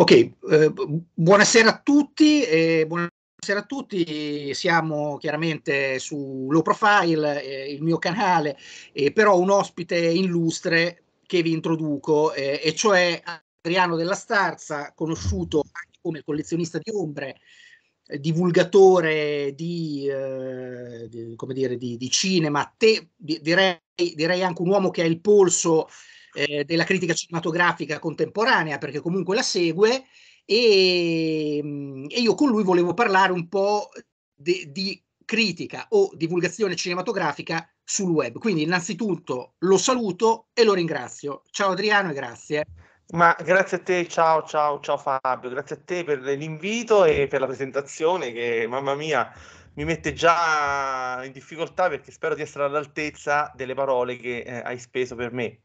Ok, eh, buonasera a tutti. Eh, buonasera a tutti, siamo chiaramente su Low Profile, eh, il mio canale, però un ospite illustre che vi introduco, eh, e cioè Adriano della Starza, conosciuto anche come collezionista di ombre, divulgatore di, eh, di, dire, di, di cinema, te, direi, direi anche un uomo che ha il polso eh, della critica cinematografica contemporanea, perché comunque la segue, e, mm, e io con lui volevo parlare un po' de, di critica o divulgazione cinematografica sul web. Quindi innanzitutto lo saluto e lo ringrazio. Ciao Adriano e grazie. Ma grazie a te, ciao ciao ciao Fabio, grazie a te per l'invito e per la presentazione che mamma mia mi mette già in difficoltà perché spero di essere all'altezza delle parole che eh, hai speso per me.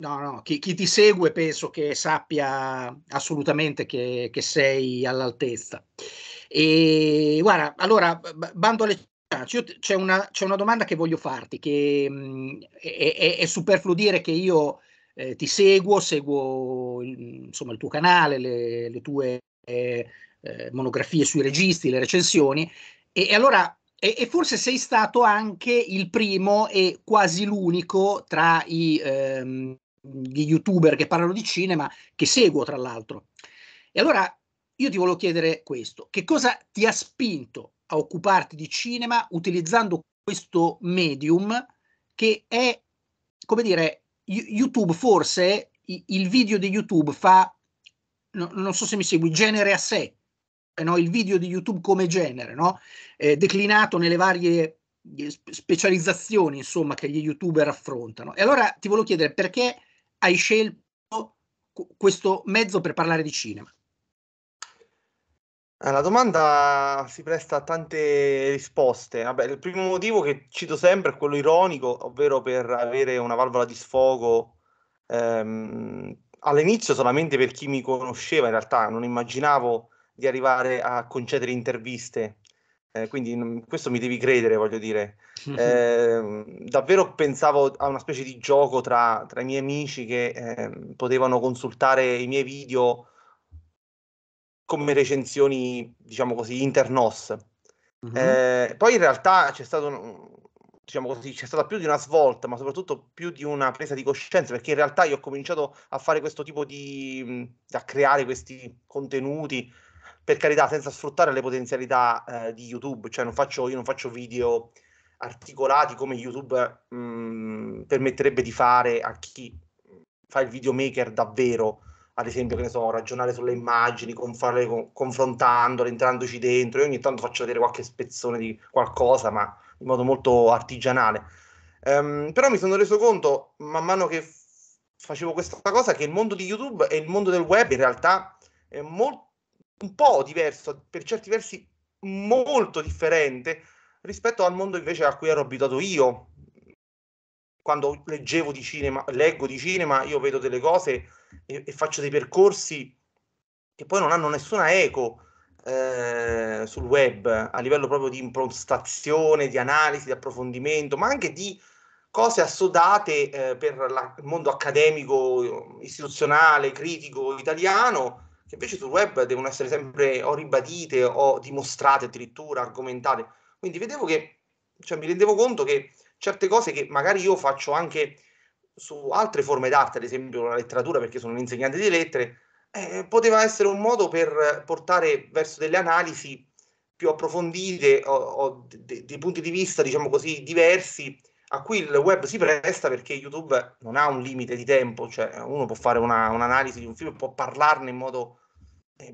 No, no, chi, chi, ti segue penso che sappia assolutamente che, che sei all'altezza. E guarda, allora, bando alle c'è una, c'è una, domanda che voglio farti, che mh, mm, è, è, è, superfluo dire che io eh, ti seguo, seguo insomma, il tuo canale, le, le tue eh, eh, monografie sui registi, le recensioni, e, e allora e, forse sei stato anche il primo e quasi l'unico tra i ehm, Mhmm, di youtuber che parlano di cinema, che seguo tra l'altro. E allora io ti volevo chiedere questo, che cosa ti ha spinto a occuparti di cinema utilizzando questo medium che è, come dire, YouTube forse, il video di YouTube fa, no, non so se mi segui, genere a sé, no? il video di YouTube come genere, no? eh, declinato nelle varie eh, specializzazioni insomma, che gli youtuber affrontano. E allora ti volevo chiedere perché hai scelto questo mezzo per parlare di cinema? Eh, la domanda si presta a tante risposte. Vabbè, il primo motivo che cito sempre è quello ironico, ovvero per avere una valvola di sfogo ehm, all'inizio solamente per chi mi conosceva, in realtà non immaginavo di arrivare a concedere interviste eh, quindi questo mi devi credere, voglio dire. Eh, davvero pensavo a una specie di gioco tra, tra i miei amici che eh, potevano consultare i miei video come recensioni, diciamo così, internos. Mm-hmm. Eh, poi in realtà c'è stato un, diciamo così, c'è stata più di una svolta, ma soprattutto più di una presa di coscienza, perché in realtà io ho cominciato a fare questo tipo di... a creare questi contenuti per carità, senza sfruttare le potenzialità eh, di YouTube, cioè non faccio, io non faccio video articolati come YouTube mh, mm, permetterebbe di fare a chi fa il videomaker davvero, ad esempio, che ne so, ragionare sulle immagini, confarle, con, confrontandole, entrandoci dentro. Io ogni tanto faccio vedere qualche spezzone di qualcosa, ma in modo molto artigianale. Um, però mi sono reso conto, man mano che f- facevo questa cosa, che il mondo di YouTube e il mondo del web in realtà è molto un po' diverso, per certi versi molto differente rispetto al mondo invece a cui ero abituato io. Quando leggevo di cinema, leggo di cinema, io vedo delle cose e, e faccio dei percorsi che poi non hanno nessuna eco eh, sul web a livello proprio di impostazione, di analisi, di approfondimento, ma anche di cose assodate eh, per la, il mondo accademico, istituzionale, critico italiano che cioè, invece sul web devono essere sempre o ribadite o dimostrate addirittura, argomentate. Quindi vedevo che, cioè mi rendevo conto che certe cose che magari io faccio anche su altre forme d'arte, ad esempio la letteratura, perché sono un insegnante di lettere, eh, poteva essere un modo per portare verso delle analisi più approfondite o, o dei de punti di vista, diciamo così, diversi a cui il web si presta perché YouTube non ha un limite di tempo, cioè uno può fare una, un'analisi di un film, può parlarne in modo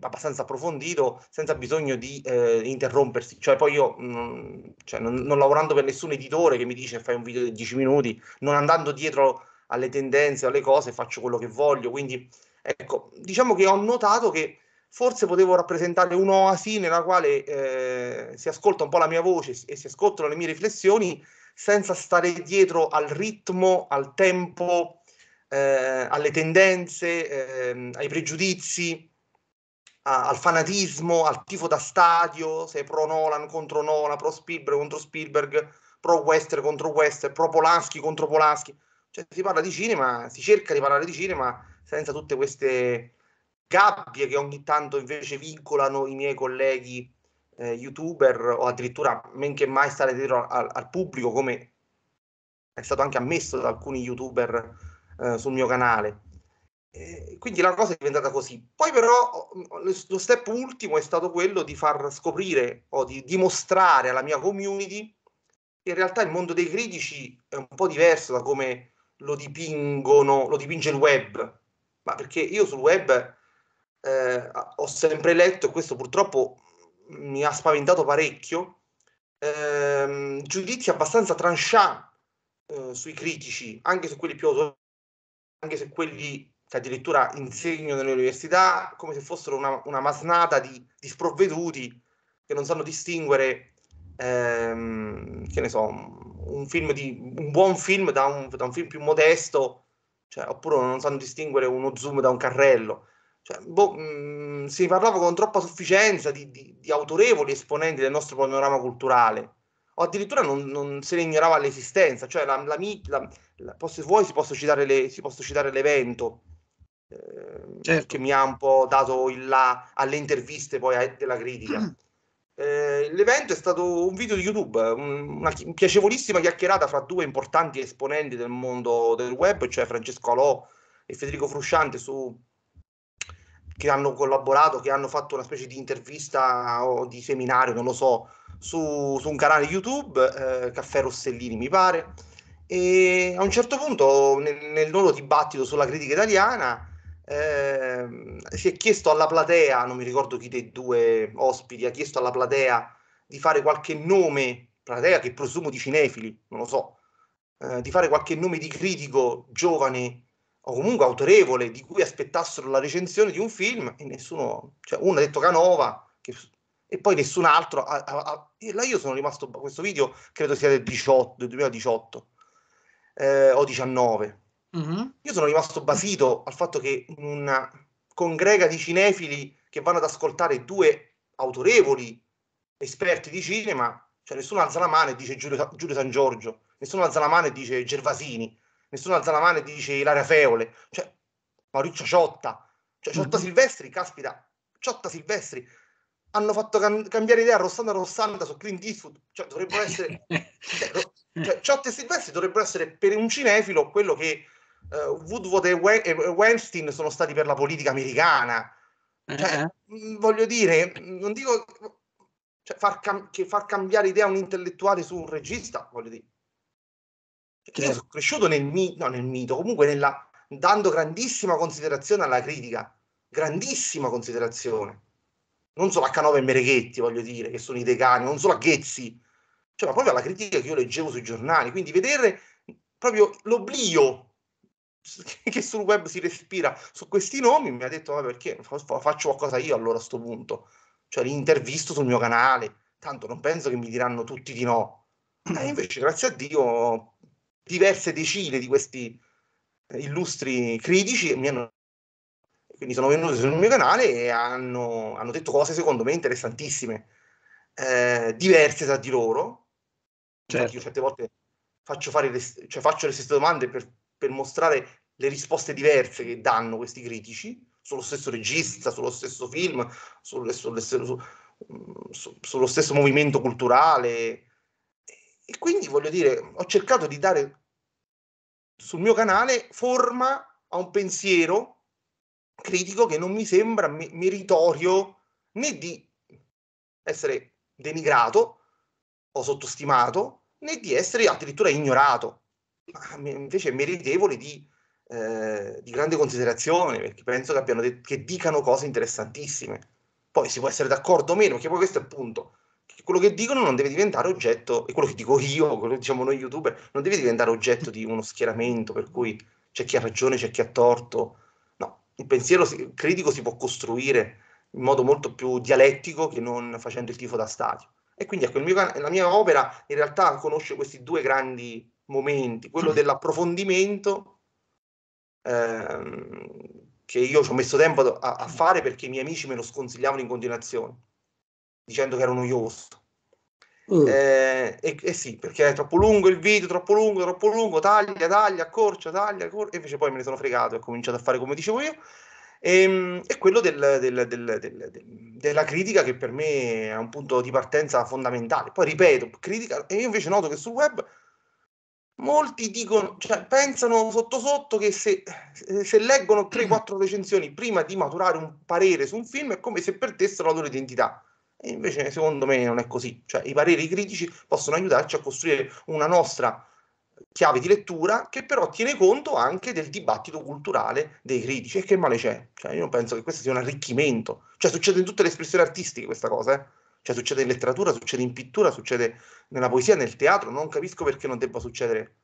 abbastanza approfondito senza bisogno di eh, interrompersi cioè poi io mh, mm, cioè, non, non, lavorando per nessun editore che mi dice fai un video di 10 minuti non andando dietro alle tendenze alle cose faccio quello che voglio quindi ecco diciamo che ho notato che forse potevo rappresentare un'oasi nella quale eh, si ascolta un po' la mia voce e si ascoltano le mie riflessioni senza stare dietro al ritmo al tempo eh, alle tendenze ehm, ai pregiudizi al fanatismo, al tifo da stadio, sei pro Nolan contro Nolan, pro Spielberg contro Spielberg, pro Wester contro Wester, pro Polanski contro Polanski. Cioè si parla di cinema, si cerca di parlare di cinema senza tutte queste gabbie che ogni tanto invece vincolano i miei colleghi eh, youtuber o addirittura men che mai stare dietro al, al, pubblico come è stato anche ammesso da alcuni youtuber eh, sul mio canale eh, quindi la cosa è diventata così. Poi però oh, lo step ultimo è stato quello di far scoprire o di dimostrare alla mia community che in realtà il mondo dei critici è un po' diverso da come lo dipingono, lo dipinge il web. Ma perché io sul web eh, ho sempre letto, e questo purtroppo mi ha spaventato parecchio, ehm, giudizi abbastanza tranchant eh, sui critici, anche su quelli più autori, anche se quelli cioè addirittura insegno nelle università come se fossero una, una masnada di, di, sprovveduti che non sanno distinguere, ehm, che ne so, un, film di, un buon film da un, da un film più modesto, cioè, oppure non sanno distinguere uno zoom da un carrello. Cioè, boh, mh, mm, si parlava con troppa sufficienza di, di, di, autorevoli esponenti del nostro panorama culturale, o addirittura non, non se ne ignorava l'esistenza, cioè la, la, la, posso, vuoi si posso, citare le, si posso citare l'evento, Ehm, certo. che mi ha un po' dato il là alle interviste poi eh, della critica. Mm. Eh, l'evento è stato un video di YouTube, una piacevolissima chiacchierata fra due importanti esponenti del mondo del web, cioè Francesco Alò e Federico Frusciante, su, che hanno collaborato, che hanno fatto una specie di intervista o di seminario, non lo so, su, su un canale YouTube, eh, Caffè Rossellini mi pare. E a un certo punto nel, nel loro dibattito sulla critica italiana Ehm, si è chiesto alla platea, non mi ricordo chi dei due ospiti, ha chiesto alla platea di fare qualche nome, platea che presumo di cinefili, non lo so, eh, di fare qualche nome di critico giovane o comunque autorevole di cui aspettassero la recensione di un film e nessuno, cioè uno ha detto Canova che, e poi nessun altro, ha, ha, ha, io sono rimasto, questo video credo sia del, 18, del 2018 eh, o 19, Mm-hmm. Io sono rimasto basito al fatto che una congrega di cinefili che vanno ad ascoltare due autorevoli esperti di cinema, cioè nessuno alza la mano e dice Giulio, Giulio San Giorgio, nessuno alza la mano e dice Gervasini, nessuno alza la mano e dice Ilaria Feole, cioè Maurizio Ciotta, cioè Ciotta mm-hmm. Silvestri, caspita, Ciotta Silvestri, hanno fatto can- cambiare idea Rossanda Rossanda su Clint Eastwood, cioè dovrebbero essere, cioè, Ciotta e Silvestri dovrebbero essere per un cinefilo quello che uh, Woodward e, We- e Weinstein sono stati per la politica americana. Cioè, eh. eh. Mm, voglio dire, mm, non dico cioè, far, cam- far, cambiare idea un intellettuale su un regista, voglio dire. Perché io certo. sono cresciuto nel, mi- no, nel mito, comunque nella, dando grandissima considerazione alla critica, grandissima considerazione. Non solo a Canova e Mereghetti, voglio dire, che sono i decani, non solo a Ghezzi, cioè, ma proprio alla critica che io leggevo sui giornali. Quindi vedere proprio l'oblio che sul web si respira su questi nomi, mi ha detto, ma perché faccio qualcosa io allora a questo punto? Cioè l'intervisto sul mio canale, tanto non penso che mi diranno tutti di no. E mm. invece, grazie a Dio, diverse decine di questi illustri critici mi hanno quindi sono venuti sul mio canale e hanno, hanno detto cose secondo me interessantissime, eh, diverse da di loro. Certo. Io certe volte faccio, fare le, cioè faccio le stesse domande per per mostrare le risposte diverse che danno questi critici sullo stesso regista, sullo stesso film, sullo, sullo, mm, sullo, stesso movimento culturale. E quindi voglio dire, ho cercato di dare sul mio canale forma a un pensiero critico che non mi sembra meritorio né di essere denigrato o sottostimato né di essere addirittura ignorato invece meritevoli di, eh, di, grande considerazione, perché penso che, abbiano de- che dicano cose interessantissime. Poi si può essere d'accordo o meno, perché poi questo è il punto. quello che dicono non deve diventare oggetto, e quello che dico io, quello che diciamo noi youtuber, non deve diventare oggetto di uno schieramento per cui c'è chi ha ragione, c'è chi ha torto. No, il pensiero critico si può costruire in modo molto più dialettico che non facendo il tifo da stadio. E quindi ecco, mio, la mia opera in realtà conosce questi due grandi momenti, quello dell'approfondimento ehm, che io ci ho messo tempo a, a, fare perché i miei amici me lo sconsigliavano in continuazione, dicendo che era noioso. Mm. Eh, e, e, sì, perché è troppo lungo il video, troppo lungo, troppo lungo, taglia, taglia, accorcia, taglia, accorcia, e invece poi me ne sono fregato e ho cominciato a fare come dicevo io. E, ehm, e quello del, del, del, della critica che per me è un punto di partenza fondamentale. Poi ripeto, critica, e io invece noto che sul web molti dicono, cioè, pensano sotto sotto che se, se leggono 3-4 recensioni prima di maturare un parere su un film è come se perdessero la loro identità. E invece secondo me non è così, cioè i pareri critici possono aiutarci a costruire una nostra chiave di lettura che però tiene conto anche del dibattito culturale dei critici e che male c'è, cioè io penso che questo sia un arricchimento, cioè succede in tutte le espressioni artistiche questa cosa, eh? Cioè succede in letteratura, succede in pittura, succede nella poesia, nel teatro, non capisco perché non debba succedere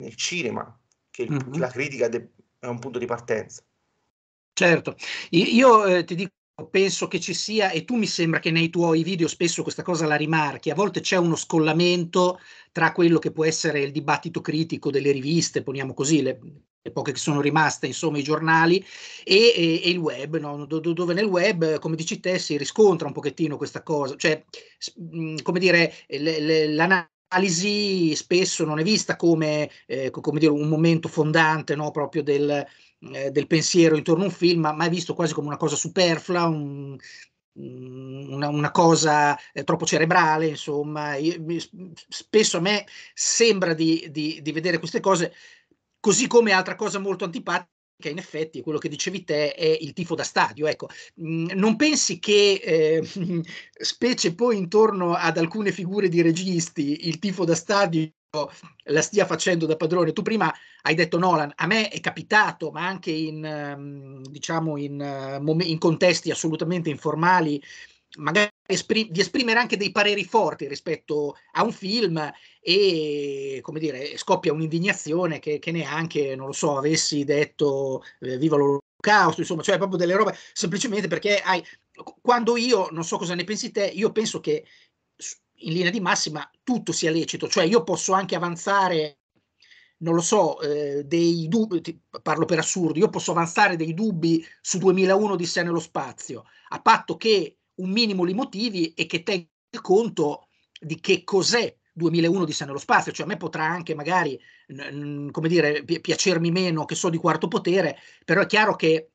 nel cinema, che il, mm-hmm. la critica de- è un punto di partenza. Certo, io eh, ti dico penso che ci sia, e tu mi sembra che nei tuoi video spesso questa cosa la rimarchi, a volte c'è uno scollamento tra quello che può essere il dibattito critico delle riviste, poniamo così, le, le poche che sono rimaste, insomma, i giornali e, e, e il web, no? dove nel web, come dici te, si riscontra un pochettino questa cosa, cioè, come dire, l'analisi l'analisi spesso non è vista come, eh, come dire, un momento fondante no, proprio del, eh, del, pensiero intorno a un film, ma, è visto quasi come una cosa superflua, un, una, una, cosa eh, troppo cerebrale, insomma. Io, spesso a me sembra di, di, di vedere queste cose Così come altra cosa molto antipatica che in effetti quello che dicevi te è il tifo da stadio. Ecco, mm, non pensi che, eh, specie poi intorno ad alcune figure di registi, il tifo da stadio la stia facendo da padrone? Tu prima hai detto Nolan, a me è capitato, ma anche in, ehm, diciamo, in, eh, in contesti assolutamente informali, magari esprim- di esprimere anche dei pareri forti rispetto a un film e come dire scoppia un'indignazione che, che neanche non lo so avessi detto eh, viva l'olocausto insomma cioè proprio delle robe semplicemente perché hai, quando io non so cosa ne pensi te io penso che in linea di massima tutto sia lecito cioè io posso anche avanzare non lo so, eh, dei dubbi, parlo per assurdo, io posso avanzare dei dubbi su 2001 di sé nello spazio, a patto che un minimo di motivi e che tenga conto di che cos'è 2001 di Sé nello spazio, cioè a me potrà anche magari, come dire, piacermi meno che so di quarto potere, però è chiaro che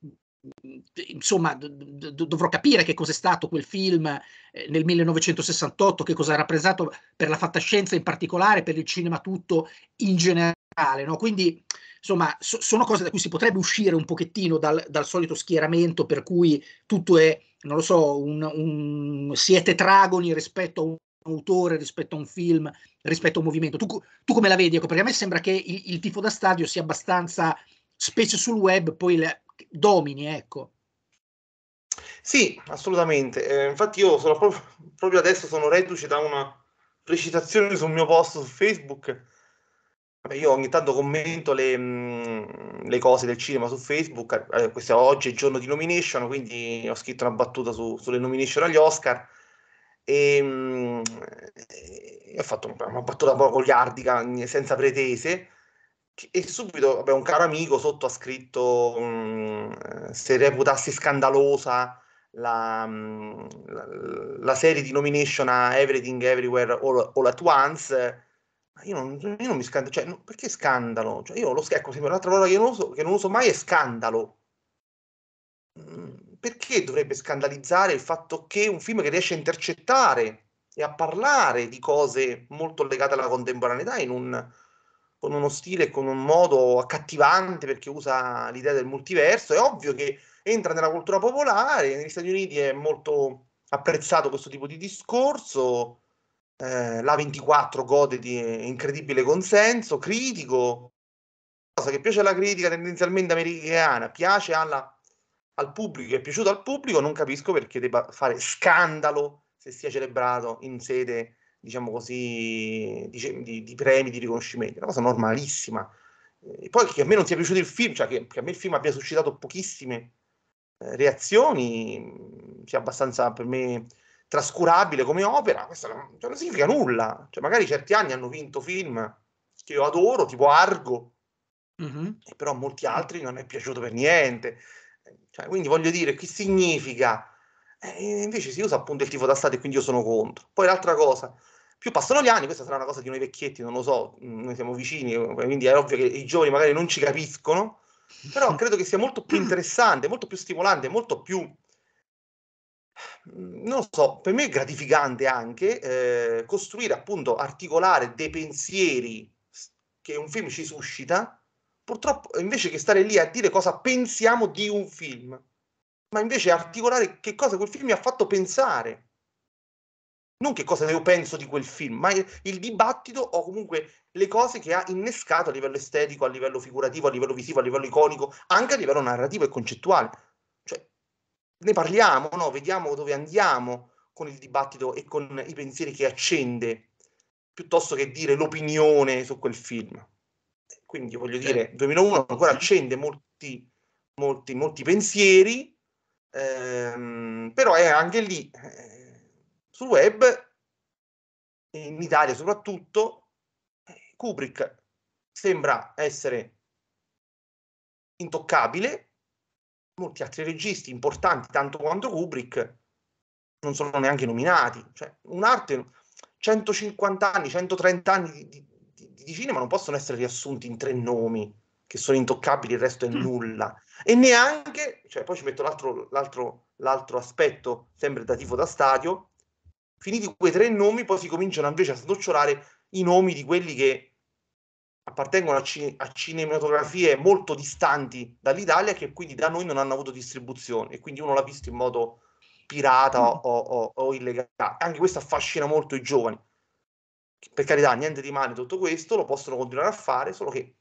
mhmm, insomma dovrò capire che cos'è stato quel film eh, nel 1968, che cosa ha rappresentato per la fantascienza in particolare, per il cinema tutto in generale, no? Quindi insomma so- sono cose da cui si potrebbe uscire un pochettino dal, dal solito schieramento per cui tutto è non lo so, un, un, siete tragoni rispetto a un autore, rispetto a un film, rispetto a un movimento. Tu, tu come la vedi? Ecco, perché a me sembra che il, il, tifo da stadio sia abbastanza, specie sul web, poi le, domini, ecco. Sì, assolutamente. Eh, infatti io sono proprio, proprio adesso sono reduce da una recitazione sul mio post su Facebook io ogni tanto commento le, le, cose del cinema su Facebook, eh, eh, questo oggi è giorno di nomination, quindi ho scritto una battuta su, sulle nomination agli Oscar e, e ho fatto una, battuta un po' goliardica, senza pretese, e subito vabbè, un caro amico sotto ha scritto se reputassi scandalosa la, la, la, serie di nomination a Everything Everywhere All, All at Once io non, io non mi scandalo, cioè, no, perché scandalo? Cioè, io lo ecco, se un'altra parola che non, uso, che non uso mai è scandalo. Mm, perché dovrebbe scandalizzare il fatto che un film che riesce a intercettare e a parlare di cose molto legate alla contemporaneità in un, con uno stile e con un modo accattivante perché usa l'idea del multiverso, è ovvio che entra nella cultura popolare, negli Stati Uniti è molto apprezzato questo tipo di discorso eh, la 24 gode di incredibile consenso critico, cosa che piace alla critica tendenzialmente americana, piace alla, al pubblico, è piaciuto al pubblico, non capisco perché debba fare scandalo se sia celebrato in sede, diciamo così, di, di, di premi, di riconoscimenti, una cosa normalissima. E poi che a me non sia piaciuto il film, cioè che, che a me il film abbia suscitato pochissime eh, reazioni, sia abbastanza per me trascurabile come opera, questo non, cioè non significa nulla. Cioè, magari certi anni hanno vinto film che io adoro, tipo Argo, mm-hmm. però a molti altri non è piaciuto per niente. Cioè, quindi voglio dire, che significa? Eh, invece si usa appunto il tifo da stato quindi io sono contro. Poi l'altra cosa, più passano gli anni, questa sarà una cosa di noi vecchietti, non lo so, mm, noi siamo vicini, quindi è ovvio che i giovani magari non ci capiscono, però credo che sia molto più interessante, molto più stimolante, molto più Mhmm, non so, per me è gratificante anche eh, costruire, appunto, articolare dei pensieri che un film ci suscita, purtroppo invece che stare lì a dire cosa pensiamo di un film, ma invece articolare che cosa quel film mi ha fatto pensare. Non che cosa io penso di quel film, ma il, il dibattito o comunque le cose che ha innescato a livello estetico, a livello figurativo, a livello visivo, a livello iconico, anche a livello narrativo e concettuale ne parliamo, no? vediamo dove andiamo con il dibattito e con i pensieri che accende, piuttosto che dire l'opinione su quel film. Quindi voglio dire, 2001 ancora accende molti, molti, molti pensieri, ehm, però è anche lì, eh, sul web, in Italia soprattutto, Kubrick sembra essere intoccabile molti altri registi importanti, tanto quanto Kubrick, non sono neanche nominati. Cioè, un'arte, 150 anni, 130 anni di, di, di, cinema non possono essere riassunti in tre nomi che sono intoccabili, il resto è mm. nulla. E neanche, cioè, poi ci metto l'altro, l'altro, l'altro aspetto, sempre da tifo da stadio, finiti quei tre nomi, poi si cominciano invece a snocciolare i nomi di quelli che appartengono a, cin- a, cinematografie molto distanti dall'Italia che quindi da noi non hanno avuto distribuzione e quindi uno l'ha visto in modo pirata mm. o, o, o illegale. Anche questo affascina molto i giovani. Per carità, niente di male tutto questo, lo possono continuare a fare, solo che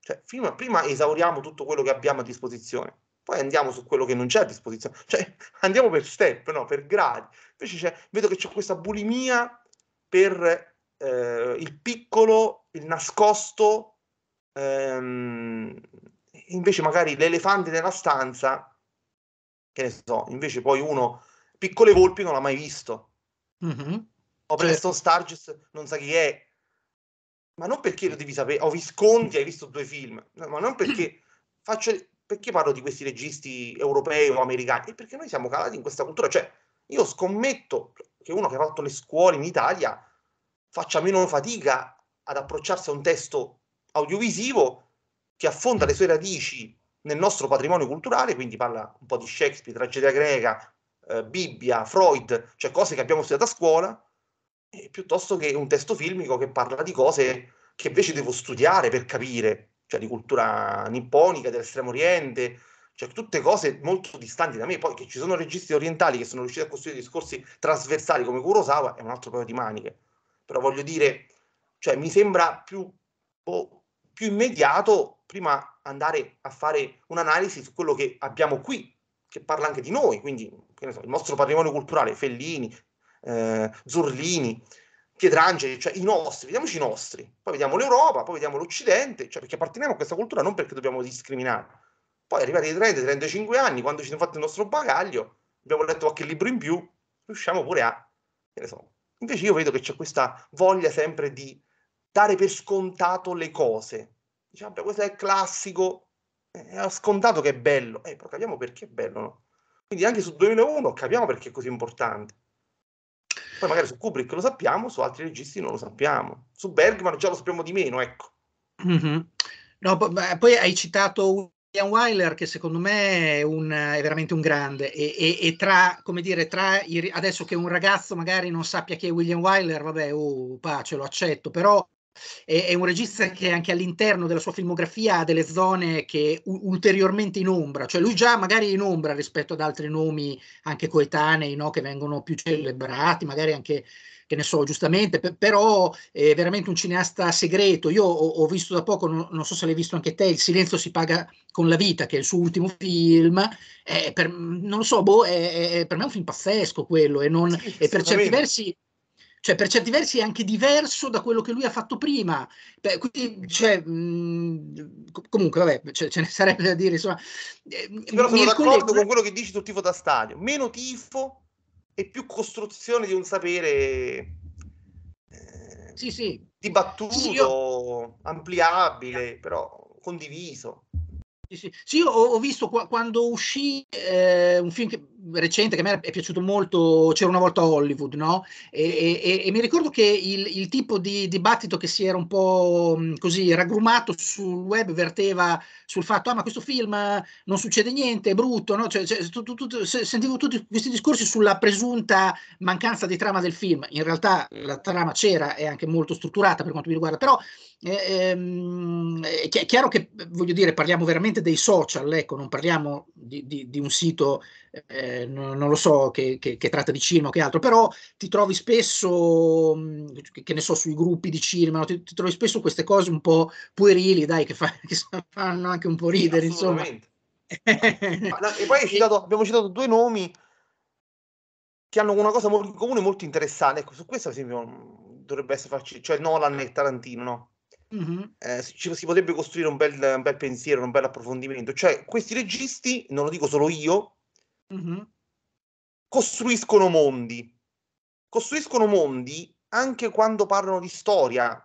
cioè, prima, prima esauriamo tutto quello che abbiamo a disposizione poi andiamo su quello che non c'è a disposizione, cioè andiamo per step, no? per gradi. Invece vedo che c'è questa bulimia per eh, il piccolo il nascosto, ehm, invece magari l'elefante nella stanza, che ne so, invece poi uno, piccole volpi non l'ha mai visto. Mm-hmm. Ho preso certo. Stargis, non sa chi è, ma non perché lo devi sapere, o Visconti, hai visto due film, ma non perché faccio, perché parlo di questi registi europei o americani? E perché noi siamo calati in questa cultura, cioè io scommetto che uno che ha fatto le scuole in Italia faccia meno fatica ad approcciarsi a un testo audiovisivo che affonda le sue radici nel nostro patrimonio culturale, quindi parla un po' di Shakespeare, tragedia greca, eh, Bibbia, Freud, cioè cose che abbiamo studiato a scuola, eh, piuttosto che un testo filmico che parla di cose che invece devo studiare per capire, cioè di cultura nipponica, dell'estremo oriente, cioè tutte cose molto distanti da me, poi che ci sono registi orientali che sono riusciti a costruire discorsi trasversali come Kurosawa è un altro paio di maniche, però voglio dire cioè mi sembra più, boh, più immediato prima andare a fare un'analisi su quello che abbiamo qui, che parla anche di noi, quindi so, il nostro patrimonio culturale, Fellini, eh, Zurlini, Pietrangeli, cioè i nostri, vediamoci i nostri, poi vediamo l'Europa, poi vediamo l'Occidente, cioè perché apparteniamo a questa cultura non perché dobbiamo discriminare. Poi arrivati ai 30, 35 anni, quando ci siamo fatti il nostro bagaglio, abbiamo letto qualche libro in più, riusciamo pure a, che ne so. Invece io vedo che c'è questa voglia sempre di dare per scontato le cose. Diciamo, beh, questo è classico, è scontato che è bello, eh, però capiamo perché è bello, no? Quindi anche su 2001 capiamo perché è così importante. Poi magari su Kubrick lo sappiamo, su altri registi non lo sappiamo. Su Bergman già lo sappiamo di meno, ecco. Mm-hmm. No, poi hai citato William Wyler che secondo me è, un, è veramente un grande e, e, e tra, come dire, tra i, adesso che un ragazzo magari non sappia chi è William Wyler, vabbè, oh, pace, lo accetto, però è, è un regista che anche all'interno della sua filmografia ha delle zone che u- ulteriormente in ombra, cioè lui già magari è in ombra rispetto ad altri nomi anche coetanei no? che vengono più celebrati, magari anche che ne so, giustamente, per, però è veramente un cineasta segreto. Io ho, ho visto da poco, non, non, so se l'hai visto anche te, Il silenzio si paga con la vita, che è il suo ultimo film. È per, non lo so, boh, è, è, per me è un film pazzesco quello, e, non, sì, e per certi versi cioè per certi versi è anche diverso da quello che lui ha fatto prima. Beh, quindi, cioè, mh, mm, comunque, vabbè, cioè, ce ne sarebbe da dire, insomma. Ehm, però sono d'accordo con quello che dici tu tifo da stadio. Meno tifo e più costruzione di un sapere eh, sì, sì. dibattuto, sì, io... ampliabile, però condiviso. Sì, sì. sì, io ho, visto qua, quando uscì eh, un film che recente che a me è piaciuto molto, c'era una volta Hollywood, no? E, e, e mi ricordo che il, il, tipo di dibattito che si era un po' mm, così raggrumato sul web verteva sul fatto, ah ma questo film non succede niente, è brutto, no? Cioè, cioè, tu, tu, tu, sentivo tutti questi discorsi sulla presunta mancanza di trama del film, in realtà la trama c'era, è anche molto strutturata per quanto mi riguarda, però eh, ehm, è, è chiaro che, voglio dire, parliamo veramente dei social, ecco, non parliamo di, di, di un sito eh, non, non, lo so che, che, che, tratta di cinema o che altro, però ti trovi spesso, mhmm, che ne so, sui gruppi di cinema, no? ti, ti, trovi spesso queste cose un po' puerili, dai, che, fa, che fanno anche un po' ridere, sì, insomma. e poi citato, abbiamo citato due nomi che hanno una cosa in comune molto interessante, ecco, su questo esempio mhmm, dovrebbe essere farci, cioè Nolan e Tarantino, no? Mm-hmm. Eh, ci, si potrebbe costruire un bel, un bel pensiero, un bel approfondimento. Cioè, questi registi, non lo dico solo io, mm-hmm. costruiscono mondi. Costruiscono mondi anche quando parlano di storia.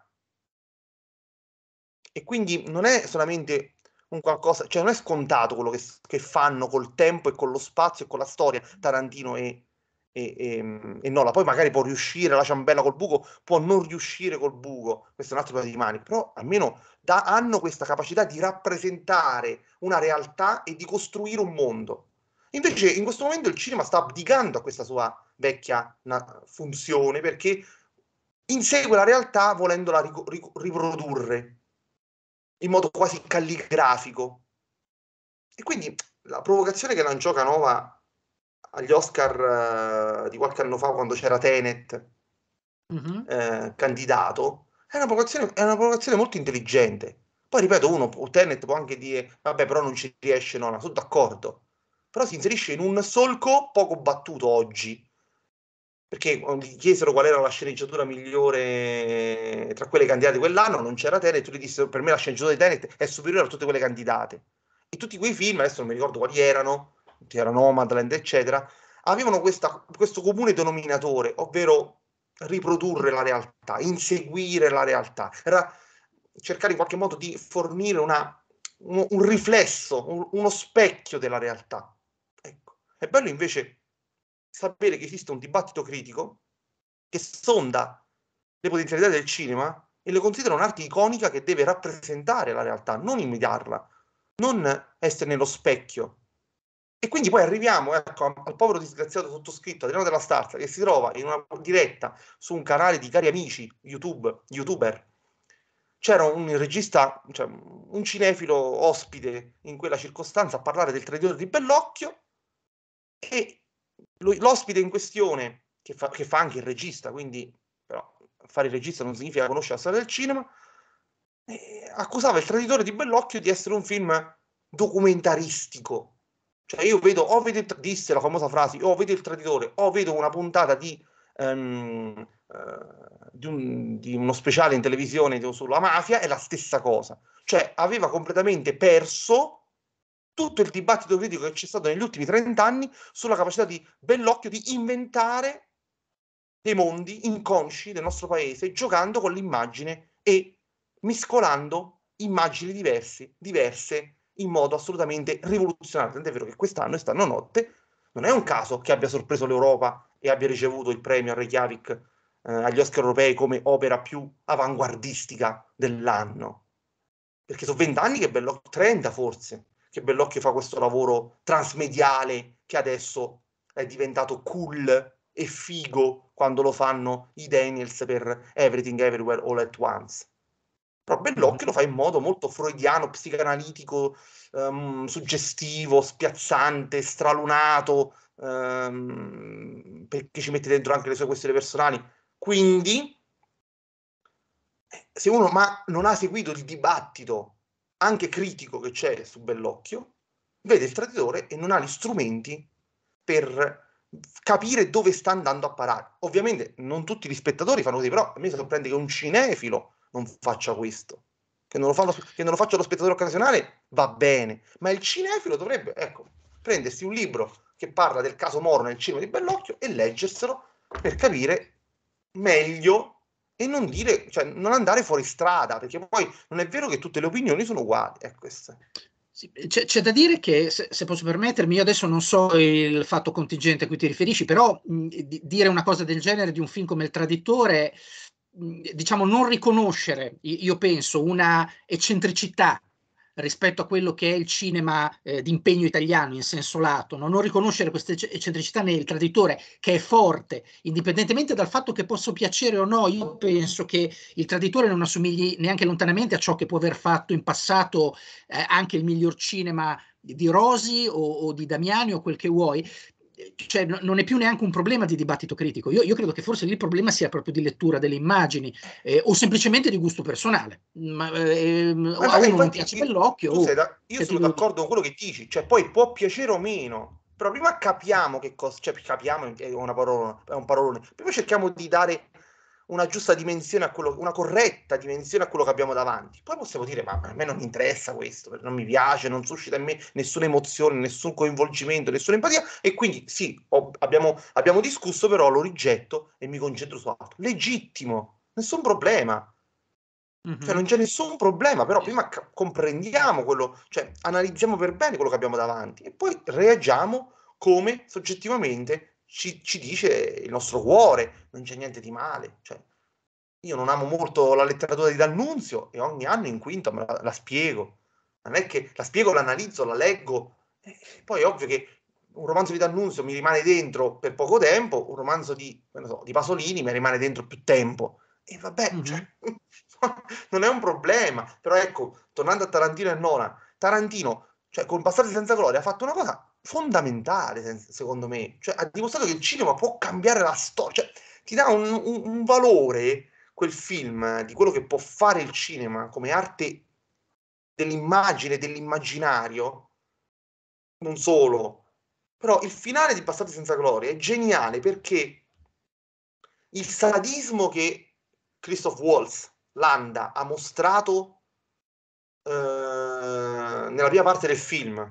E quindi non è solamente un qualcosa, cioè non è scontato quello che, che fanno col tempo e con lo spazio e con la storia Tarantino e, e, e, e Nola. Poi magari può riuscire la ciambella col buco, può non riuscire col buco, questo è un altro paio di mani, però almeno da, hanno questa capacità di rappresentare una realtà e di costruire un mondo. Invece in questo momento il cinema sta abdicando a questa sua vecchia funzione perché insegue la realtà volendola ric- riprodurre in modo quasi calligrafico. E quindi la provocazione che lanciò Canova agli Oscar eh, di qualche anno fa quando c'era Tenet mm-hmm. eh, candidato è una, provocazione, è una provocazione molto intelligente. Poi ripeto, uno, Tenet può anche dire, vabbè però non ci riesce, no, sono d'accordo però si inserisce in un solco poco battuto oggi. Perché eh, gli chiesero qual era la sceneggiatura migliore tra quelle candidate quell'anno, non c'era Tenet, lui disse per me la sceneggiatura di Tenet è superiore a tutte quelle candidate. E tutti quei film, adesso non mi ricordo quali erano, era Nomadland, eccetera, avevano questa, questo comune denominatore, ovvero riprodurre la realtà, inseguire la realtà, era cercare in qualche modo di fornire una, un, un, riflesso, un, uno specchio della realtà. È bello invece sapere che esiste un dibattito critico che sonda le potenzialità del cinema e le considera un'arte iconica che deve rappresentare la realtà, non imitarla, non essere nello specchio. E quindi poi arriviamo ecco, al povero disgraziato sottoscritto Adriano della Starza che si trova in una diretta su un canale di cari amici, YouTube, youtuber. C'era un regista, cioè un cinefilo ospite in quella circostanza a parlare del traditore di Bellocchio e lui, l'ospite in questione, che fa, che fa, anche il regista, quindi però fare il regista non significa conoscere la storia del cinema, eh, accusava il traditore di Bellocchio di essere un film documentaristico. Cioè io vedo, o vedo il, disse la famosa frase, o vedo il traditore, o vedo una puntata di, um, uh, di, un, di uno speciale in televisione sulla mafia, è la stessa cosa. Cioè aveva completamente perso tutto il dibattito critico che c'è stato negli ultimi 30 anni sulla capacità di Bellocchio di inventare dei mondi inconsci del nostro paese, giocando con l'immagine e miscolando immagini diverse, diverse in modo assolutamente rivoluzionario. Tant'è vero che quest'anno e stanno notte non è un caso che abbia sorpreso l'Europa e abbia ricevuto il premio a Reykjavik eh, agli Oscar europei come opera più avanguardistica dell'anno. Perché sono vent'anni che Bellocchio, 30 forse, che Bellocchio fa questo lavoro transmediale che adesso è diventato cool e figo quando lo fanno i Daniels per Everything Everywhere All at Once. Però Bellocchio lo fa in modo molto freudiano, psicanalitico, um, suggestivo, spiazzante, stralunato, um, perché ci mette dentro anche le sue questioni personali. Quindi, eh, se uno ma non ha seguito il dibattito anche critico che c'è su Bellocchio, vede il traditore e non ha gli strumenti per capire dove sta andando a parare. Ovviamente non tutti gli spettatori fanno così, però a me sorprende che un cinefilo non faccia questo. Che non, lo, che non lo faccia lo spettatore occasionale va bene, ma il cinefilo dovrebbe, ecco, prendersi un libro che parla del caso Moro nel cinema di Bellocchio e leggerselo per capire meglio e non dire, cioè non andare fuori strada, perché poi non è vero che tutte le opinioni sono uguali. Eh, sì, c'è, c'è, da dire che, se, se, posso permettermi, io adesso non so il fatto contingente a cui ti riferisci, però mh, di, dire una cosa del genere di un film come Il Traditore, mh, diciamo non riconoscere, io penso, una eccentricità rispetto a quello che è il cinema eh, di italiano in senso lato, no? non riconoscere questa eccentricità nel traditore che è forte, indipendentemente dal fatto che possa piacere o no, io penso che il traditore non assomigli neanche lontanamente a ciò che può aver fatto in passato eh, anche il miglior cinema di Rosi o, o, di Damiani o quel che vuoi, cioè, non è più neanche un problema di dibattito critico. Io, io, credo che forse lì il problema sia proprio di lettura delle immagini eh, o semplicemente di gusto personale. Ma, eh, Ma a uno non piace quell'occhio. Oh, da, io sono d'accordo con quello che dici, cioè poi può piacere o meno. Però prima capiamo che cosa, cioè capiamo è una parola, è un parolone. Prima cerchiamo di dare una giusta dimensione a quello, una corretta dimensione a quello che abbiamo davanti. Poi possiamo dire: Ma a me non mi interessa questo, non mi piace, non suscita in me nessuna emozione, nessun coinvolgimento, nessuna empatia. E quindi sì, ho, abbiamo, abbiamo discusso, però lo rigetto e mi concentro su altro. Legittimo, nessun problema. Cioè, mm-hmm. Cioè, non c'è nessun problema, però prima c- comprendiamo quello, cioè analizziamo per bene quello che abbiamo davanti e poi reagiamo come soggettivamente ci, ci, dice il nostro cuore, non c'è niente di male. Cioè, io non amo molto la letteratura di D'Annunzio e ogni anno in quinta me la, la spiego. Non è che la spiego, l'analizzo, la leggo. E eh, poi è ovvio che un romanzo di D'Annunzio mi rimane dentro per poco tempo, un romanzo di, so, di Pasolini mi rimane dentro più tempo. E vabbè, mm-hmm. cioè, non è un problema. Però ecco, tornando a Tarantino e Nona, Tarantino cioè con Bastardi senza gloria ha fatto una cosa fondamentale, secondo me, cioè ha dimostrato che il cinema può cambiare la storia, cioè ti dà un, un, un valore quel film di quello che può fare il cinema come arte dell'immagine, dell'immaginario, non solo. Però il finale di Passati senza gloria è geniale perché il sadismo che Christoph Waltz, Landa, ha mostrato eh, nella prima parte del film,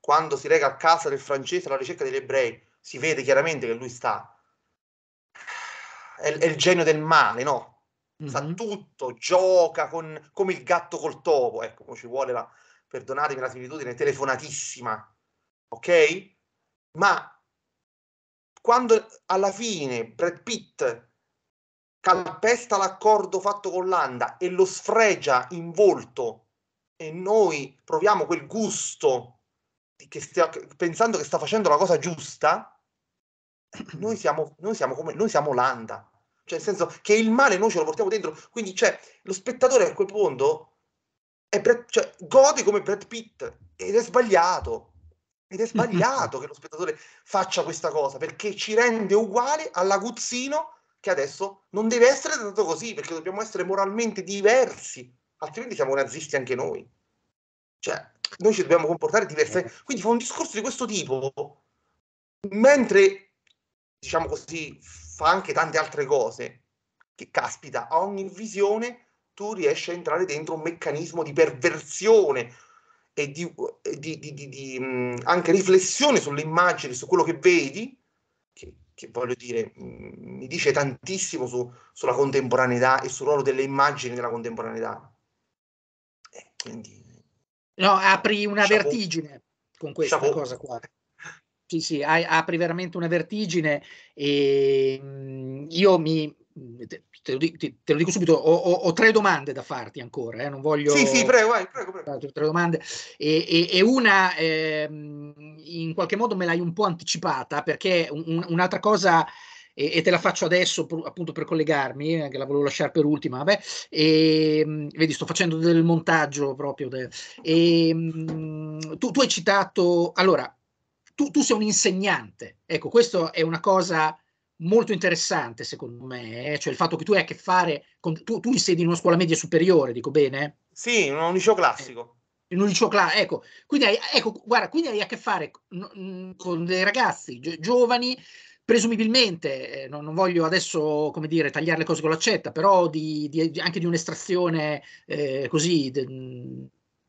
quando si reca a casa del francese alla ricerca degli ebrei, si vede chiaramente che lui sta. È, è il genio del male, no? Sa mm-hmm. tutto, gioca con, come il gatto col topo. Ecco, come ci vuole la. Perdonatemi la similitudine, telefonatissima. Ok? Ma quando alla fine Brad Pitt calpesta l'accordo fatto con l'Anda e lo sfregia in volto e noi proviamo quel gusto che stia, pensando che sta facendo la cosa giusta, noi siamo, noi siamo come noi siamo l'anda. Cioè, nel senso che il male noi ce lo portiamo dentro. Quindi, cioè, lo spettatore a quel punto è Brad, cioè, gode come Brad Pitt ed è sbagliato. Ed è sbagliato che lo spettatore faccia questa cosa perché ci rende uguali all'aguzzino che adesso non deve essere trattato così perché dobbiamo essere moralmente diversi altrimenti siamo nazisti anche noi. Cioè, noi ci dobbiamo comportare diversamente. Eh. Quindi fa un discorso di questo tipo, mentre, diciamo così, fa anche tante altre cose, che caspita, a ogni visione tu riesci a entrare dentro un meccanismo di perversione e di, di, di, di mm, anche riflessione sulle immagini, su quello che vedi, che, che voglio dire, mm, mi dice tantissimo su, sulla contemporaneità e sul ruolo delle immagini nella contemporaneità quindi, no, apri una Chapeau. Diciamo vertigine con questa Chapeau. Diciamo cosa qua. Sì, sì, apri veramente una vertigine e mhmm, io mi, Te lo, dico, te lo, dico subito, ho, ho, ho, tre domande da farti ancora, eh? non voglio... Sì, sì, prego, vai, prego, prego. Tre domande. E, e, e una, eh, in qualche modo me l'hai un po' anticipata, perché un, un'altra cosa e, e te la faccio adesso appunto per collegarmi, eh, che la volevo lasciare per ultima, vabbè, e, ehm, vedi sto facendo del montaggio proprio. De, e, ehm, tu, tu, hai citato, allora, tu, tu sei un insegnante, ecco, questa è una cosa molto interessante secondo me, eh? cioè il fatto che tu hai a che fare con, tu, tu insedi in una scuola media superiore, dico bene? Sì, in un liceo classico. Eh, in un liceo classico, ecco, quindi hai, ecco, guarda, quindi hai a che fare con, con dei ragazzi giovani presumibilmente, eh, non, non, voglio adesso come dire, tagliare le cose con l'accetta, però di, di, anche di un'estrazione eh, così, de, mm,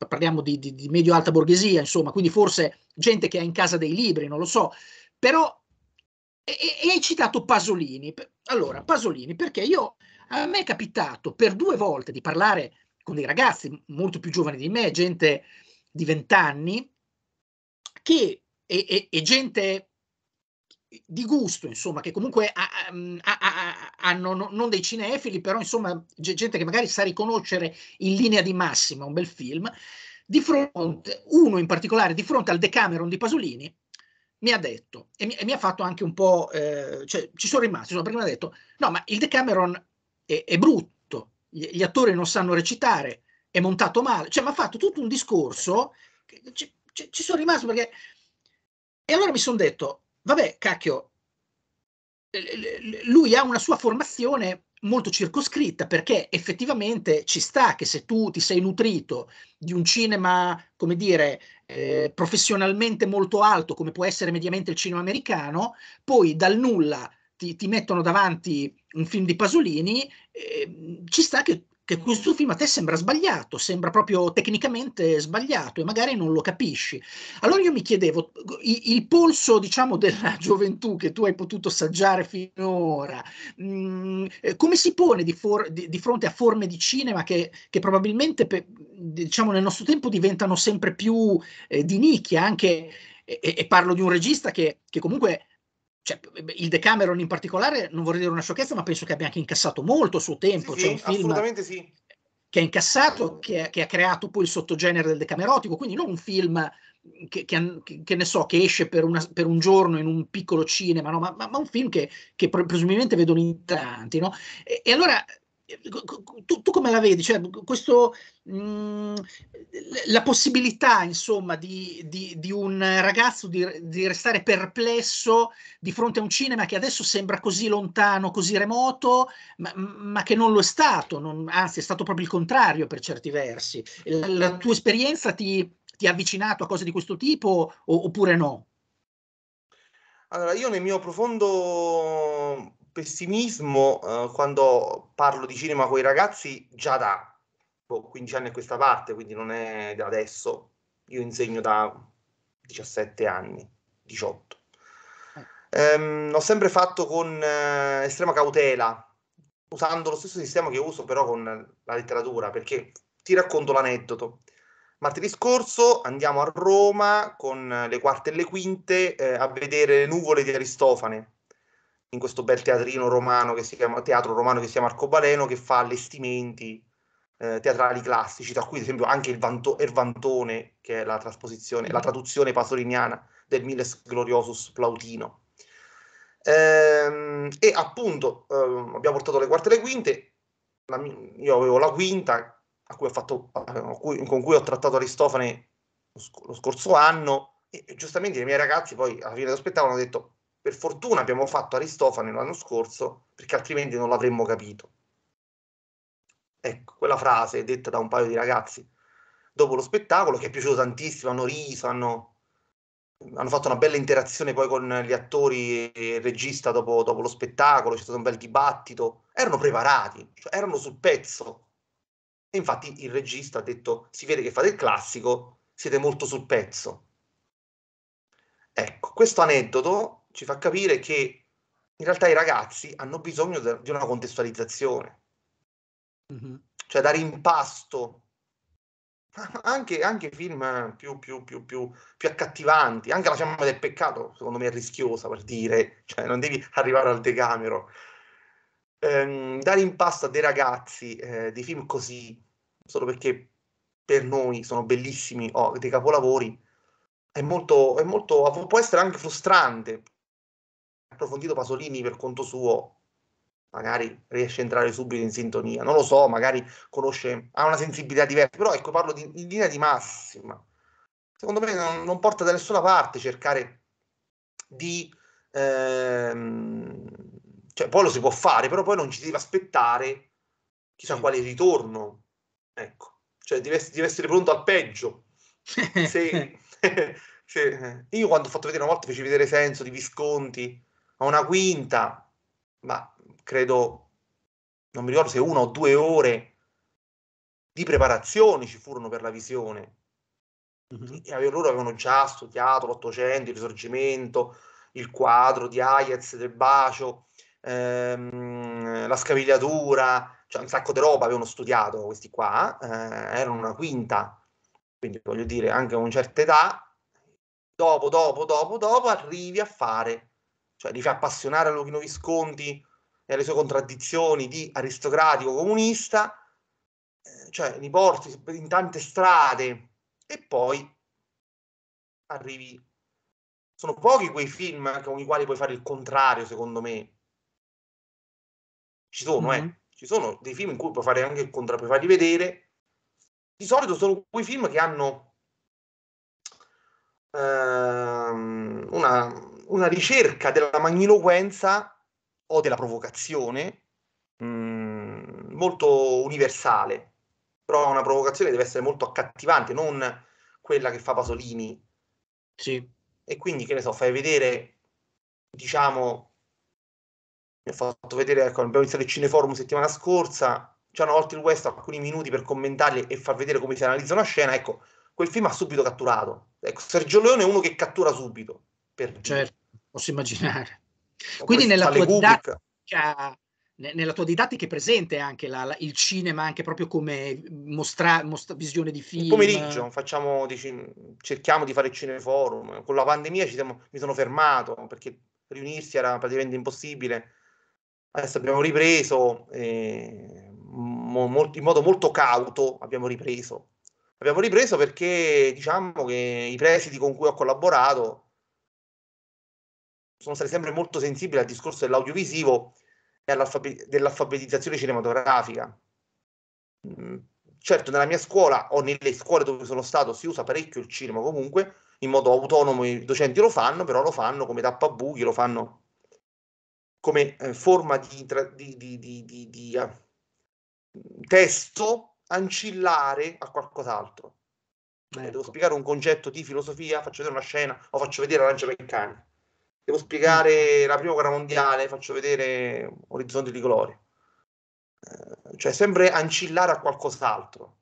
parliamo di, di medio-alta borghesia, insomma, quindi forse gente che ha in casa dei libri, non lo so, però e, e hai citato Pasolini. Allora, Pasolini, perché io a me è capitato per due volte di parlare con dei ragazzi molto più giovani di me, gente di vent'anni, che e, e, e gente di gusto, insomma, che comunque mhmm, hanno non dei cinefili, però insomma gente che magari sa riconoscere in linea di massima un bel film, di fronte, uno in particolare, di fronte al Decameron di Pasolini, mi ha detto, e mi, e mi ha fatto anche un po', eh, cioè ci sono rimasto, insomma, perché mi ha detto, no, ma il Decameron è, è brutto, gli, gli, attori non sanno recitare, è montato male, cioè mi ha fatto tutto un discorso, che, ci, ci, ci sono rimasto perché... E allora mi sono detto, vabbè, cacchio, eh, lui ha una sua formazione molto circoscritta perché effettivamente ci sta che se tu ti sei nutrito di un cinema, come dire, eh, professionalmente molto alto, come può essere mediamente il cinema americano, poi dal nulla ti, ti mettono davanti un film di Pasolini, eh, ci sta che che questo film a te sembra sbagliato, sembra proprio tecnicamente sbagliato e magari non lo capisci. Allora io mi chiedevo, il, polso diciamo della gioventù che tu hai potuto assaggiare finora, mh, mm, eh, come si pone di, for- di, di, fronte a forme di cinema che, che probabilmente pe- diciamo nel nostro tempo diventano sempre più eh, di nicchia, anche, e, e, parlo di un regista che, che comunque cioè, il Decameron in particolare, non vorrei dire una sciocchezza, ma penso che abbia anche incassato molto a suo tempo. Sì, C'è sì, un film sì. che ha incassato, che, che, ha creato poi il sottogenere del decamerotico, quindi non un film che, che, che ne so, che esce per, una, per, un giorno in un piccolo cinema, no? ma, ma, ma, un film che, presumibilmente vedono in tanti. No? E, e allora tu, tu, come la vedi? Cioè, questo, mh, mm, la possibilità insomma, di, di, di un ragazzo di, di, restare perplesso di fronte a un cinema che adesso sembra così lontano, così remoto, ma, ma che non lo è stato, non, anzi è stato proprio il contrario per certi versi. La, la tua esperienza ti, ti, ha avvicinato a cose di questo tipo o, oppure no? Allora, io nel mio profondo pessimismo eh, quando parlo di cinema con i ragazzi già da boh, 15 anni a questa parte, quindi non è da adesso. Io insegno da 17 anni, 18. Um, eh. ehm, ho sempre fatto con eh, estrema cautela, usando lo stesso sistema che uso però con la letteratura, perché ti racconto l'aneddoto. Martedì scorso andiamo a Roma con le quarte e le quinte eh, a vedere le Nuvole di Aristofane, in questo bel teatrino romano che si chiama teatro romano che si chiama Arcobaleno che fa allestimenti eh, teatrali classici, tra cui ad esempio anche il, Vanto, Ervantone, che è la trasposizione, la traduzione pasoliniana del Miles Gloriosus Plautino. Ehm, e appunto eh, abbiamo portato le quarte e le quinte, la, io avevo la quinta cui fatto, cui, con cui ho trattato Aristofane lo, sc- lo scorso anno e, e giustamente i miei ragazzi poi alla fine dello spettacolo hanno detto per fortuna abbiamo fatto Aristofane l'anno scorso perché altrimenti non l'avremmo capito. Ecco, quella frase detta da un paio di ragazzi dopo lo spettacolo che è piaciuto tantissimo, hanno riso, hanno, hanno fatto una bella interazione poi con gli attori e il regista dopo, dopo lo spettacolo, c'è stato un bel dibattito, erano preparati, cioè erano sul pezzo. E infatti il regista ha detto, si vede che fate il classico, siete molto sul pezzo. Ecco, questo aneddoto ci fa capire che in realtà i ragazzi hanno bisogno di una contestualizzazione, mm-hmm. cioè dare impasto anche, anche, film più, più, più, più, accattivanti, anche la fiamma del peccato, secondo me è rischiosa per dire, cioè non devi arrivare al decamero. Ehm, dare impasto a dei ragazzi eh, di film così, solo perché per noi sono bellissimi o oh, dei capolavori, è molto, è molto, può essere anche frustrante, approfondito Pasolini per conto suo, magari riesce a entrare subito in sintonia. Non lo so, magari conosce, ha una sensibilità diversa, però ecco, parlo di, in linea di massima. Secondo me non, non porta da nessuna parte cercare di... Ehm, cioè, poi lo si può fare, però poi non ci si deve aspettare chissà quale ritorno. Ecco, cioè deve, deve essere pronto al peggio. Se, se, io quando ho fatto vedere una volta feci vedere Senso di Visconti, a una quinta, ma credo, non mi ricordo se una o due ore di preparazione ci furono per la visione. Mm-hmm. Loro avevano già studiato l'Ottocento, il Risorgimento, il quadro di Hayez, del Bacio, ehm, la scavigliatura, cioè un sacco di roba avevano studiato questi qua, eh, erano una quinta, quindi voglio dire anche a una certa età, dopo, dopo, dopo, dopo arrivi a fare cioè li fa appassionare a Luchino Visconti e alle sue contraddizioni di aristocratico comunista, eh, cioè li porti in tante strade e poi arrivi. Sono pochi quei film con i quali puoi fare il contrario, secondo me. Ci sono, eh. mm-hmm. eh. Ci sono dei film in cui puoi fare anche il contrario, puoi farli vedere. Di solito sono quei film che hanno ehm, una una ricerca della magniloquenza o della provocazione mh, mm, molto universale, però una provocazione deve essere molto accattivante, non quella che fa Pasolini. Sì. E quindi, che ne so, fai vedere, diciamo, mi ha fatto vedere, ecco, abbiamo iniziato il Cineforum settimana scorsa, ci hanno volta il West alcuni minuti per commentarli e far vedere come si analizza una scena, ecco, quel film ha subito catturato. Ecco, Sergio Leone è uno che cattura subito. Per certo. Posso immaginare. O Quindi nella tua, didattica, nella tua didattica è presente anche la, la, il cinema, anche proprio come mostra, mostra, visione di film. Il pomeriggio facciamo, dici, cerchiamo di fare cineforum. Con la pandemia siamo, mi sono fermato perché riunirsi era praticamente impossibile. Adesso abbiamo ripreso eh, in modo molto cauto. Abbiamo ripreso. Abbiamo ripreso perché diciamo che i presidi con cui ho collaborato sono state sempre molto sensibili al discorso dell'audiovisivo e dell'alfabetizzazione cinematografica. Mm, certo, nella mia scuola o nelle scuole dove sono stato si usa parecchio il cinema comunque, in modo autonomo i docenti lo fanno, però lo fanno come tappabuchi, lo fanno come eh, forma di, di, di, di uh, testo ancillare a qualcos'altro. Eh, ecco. devo spiegare un concetto di filosofia, faccio vedere una scena o faccio vedere l'arancia meccanica devo spiegare la prima guerra mondiale, faccio vedere Orizzonti di colori. Eh, cioè, sempre ancillare a qualcos'altro.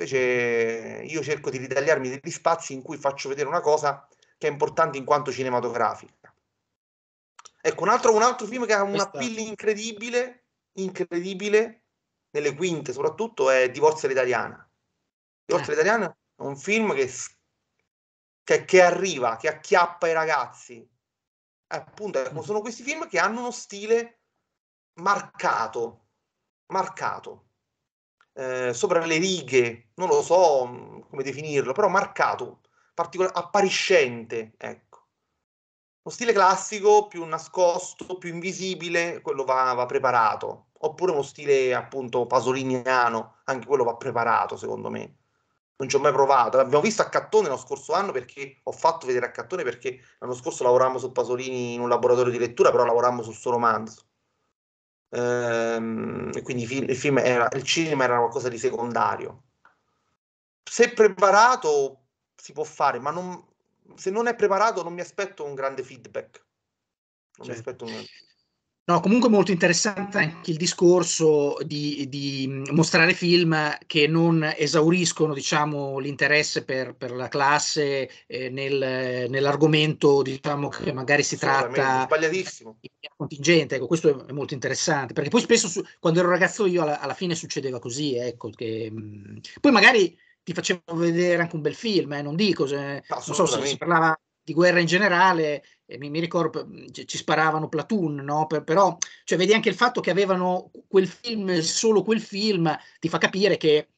Invece io cerco di ritagliarmi degli spazi in cui faccio vedere una cosa che è importante in quanto cinematografica. Ecco, un altro, un altro film che ha un appeal incredibile, incredibile, nelle quinte soprattutto, è Divorzia l'italiana. Divorzia eh. è un film che, che, che arriva, che acchiappa i ragazzi, appunto ecco, sono questi film che hanno uno stile marcato, marcato, eh, sopra le righe, non lo so come definirlo, però marcato, particol- appariscente, ecco. Lo stile classico più nascosto, più invisibile, quello va, va preparato, oppure uno stile appunto pasoliniano, anche quello va preparato secondo me non ci ho mai provato. Abbiamo visto a Cattone lo scorso anno perché ho fatto vedere a Cattone perché l'anno scorso lavoravamo su Pasolini in un laboratorio di lettura, però lavoravamo sul suo romanzo. Ehm, e quindi il, film era, il cinema era qualcosa di secondario. Se preparato si può fare, ma non, se non è preparato non mi aspetto un grande feedback. Non certo. mi aspetto un grande feedback. No, comunque molto interessante anche il discorso di, di mostrare film che non esauriscono diciamo, l'interesse per, per, la classe eh, nel, nell'argomento diciamo, che magari si tratta di contingente. Ecco, questo è molto interessante, perché poi spesso su, quando ero ragazzo io alla, alla fine succedeva così, ecco, che, mh, poi magari ti facevano vedere anche un bel film, eh, non dico, se, non so se si parlava di guerra in generale, mi, mi, ricordo ci sparavano Platoon, no? per, però cioè, vedi anche il fatto che avevano quel film, solo quel film, ti fa capire che,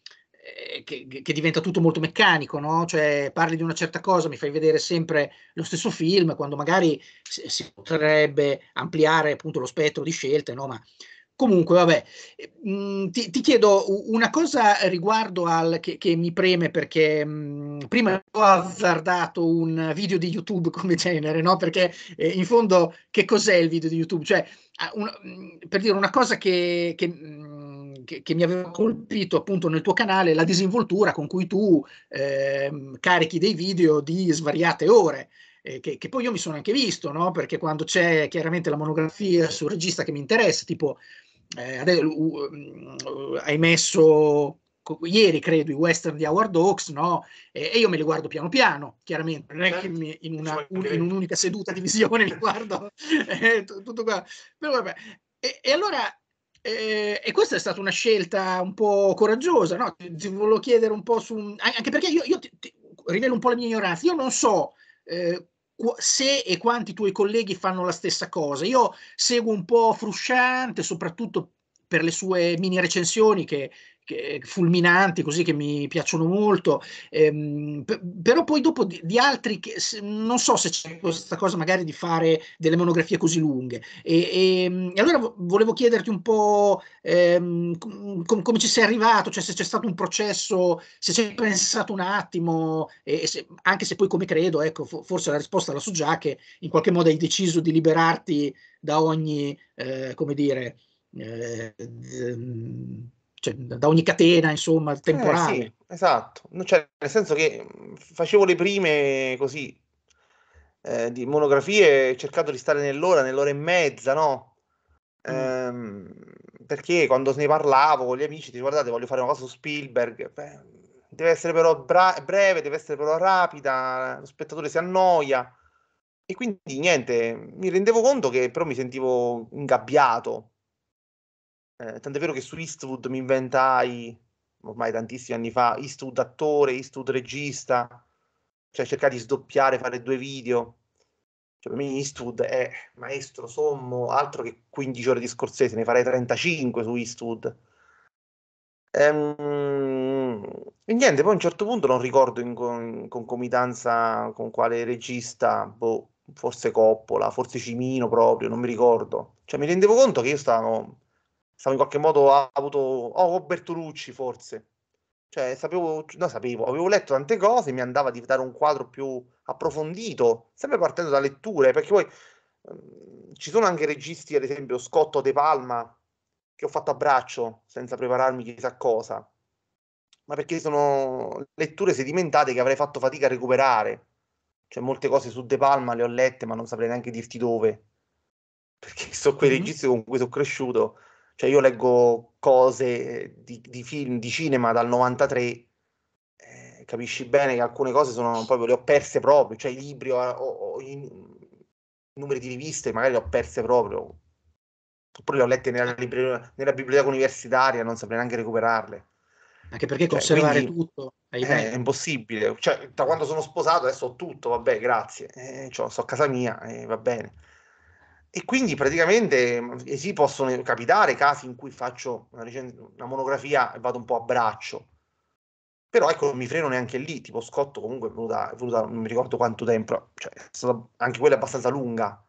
eh, che, che diventa tutto molto meccanico, no? cioè, parli di una certa cosa, mi fai vedere sempre lo stesso film, quando magari si, si potrebbe ampliare appunto lo spettro di scelte, no? ma Comunque, vabbè, eh, mm, ti, ti, chiedo una cosa riguardo al che, che mi preme perché mh, mm, prima ho azzardato un video di YouTube come genere, no? Perché eh, in fondo che cos'è il video di YouTube? Cioè, un, mm, per dire una cosa che, che che, che, mi aveva colpito appunto nel tuo canale la disinvoltura con cui tu eh, carichi dei video di svariate ore. Eh, che, che, poi io mi sono anche visto, no? perché quando c'è chiaramente la monografia sul regista che mi interessa, tipo eh, adesso, uh, uh, mm, hai messo ieri credo i western di Howard Hawks no? E, e, io me li guardo piano piano chiaramente non è che certo, mi, in, una, un, in, un'unica seduta di visione mi guardo eh, tutto qua Però, vabbè. E, e allora eh, e questa è stata una scelta un po' coraggiosa no? ti, ti volevo chiedere un po' su anche perché io, io ti, ti, rivelo un po' la mia ignoranza io non so eh, se e quanti tuoi colleghi fanno la stessa cosa. Io seguo un po' Frusciante, soprattutto per le sue mini recensioni che fulminanti, così che mi piacciono molto, ehm, però poi dopo di, di altri, che, se, non so se c'è questa cosa magari di fare delle monografie così lunghe. E, e, ehm, e allora volevo chiederti un po' ehm, com- come ci sei arrivato, cioè se c'è stato un processo, se ci hai pensato un attimo, e, se, anche se poi come credo, ecco, forse la risposta la so già, che in qualche modo hai deciso di liberarti da ogni, eh, come dire, eh, d- ehm, cioè, da ogni catena, insomma, temporale. Eh, sì, esatto, cioè, nel senso che facevo le prime così eh, di monografie, ho cercato di stare nell'ora, nell'ora e mezza, no? Mm. Ehm, perché quando ne parlavo con gli amici, ti guardate, voglio fare una cosa su Spielberg, beh, deve essere però bra- breve, deve essere però rapida, lo spettatore si annoia. E quindi niente, mi rendevo conto che però mi sentivo ingabbiato eh, tant'è vero che su Eastwood mi inventai ormai tantissimi anni fa Eastwood attore, Eastwood regista, cioè cercare di sdoppiare, fare due video. Cioè, per me Eastwood è maestro sommo, altro che 15 ore di Scorsese, ne farei 35 su Eastwood. Ehm, e niente, poi a un certo punto non ricordo in, in concomitanza con quale regista, boh, forse Coppola, forse Cimino proprio, non mi ricordo. Cioè mi rendevo conto che io stavo in qualche modo ha avuto oh, Bertolucci forse cioè sapevo, no, sapevo, avevo letto tante cose, mi andava di dare un quadro più approfondito, sempre partendo da letture, perché poi ehm, ci sono anche registi, ad esempio Scotto De Palma, che ho fatto a braccio, senza prepararmi chissà cosa, ma perché sono letture sedimentate che avrei fatto fatica a recuperare, cioè molte cose su De Palma le ho lette, ma non saprei neanche dirti dove, perché sono quei registi con cui sono cresciuto, cioè io leggo cose eh, di, di film, di cinema dal 93, eh, capisci bene che alcune cose sono proprio, le ho perse proprio, cioè i libri o, o, o i numeri di riviste magari le ho perse proprio, oppure le ho lette nella, libreria, nella biblioteca universitaria, non saprei neanche recuperarle. Anche perché cioè, conservare quindi, tutto eh, è impossibile. Cioè, da quando sono sposato adesso ho tutto, vabbè, grazie. Eh, cioè, so a casa mia e eh, va bene. E quindi praticamente sì, possono capitare casi in cui faccio una, recen- una monografia e vado un po' a braccio. Però ecco, non mi freno neanche lì, tipo Scotto comunque è venuta, è venuta non mi ricordo quanto tempo, cioè, è stata anche quella abbastanza lunga,